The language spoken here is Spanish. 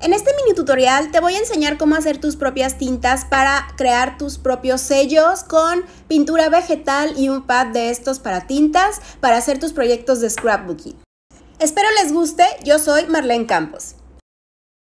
En este mini tutorial te voy a enseñar cómo hacer tus propias tintas para crear tus propios sellos con pintura vegetal y un pad de estos para tintas para hacer tus proyectos de scrapbooking. Espero les guste, yo soy Marlene Campos.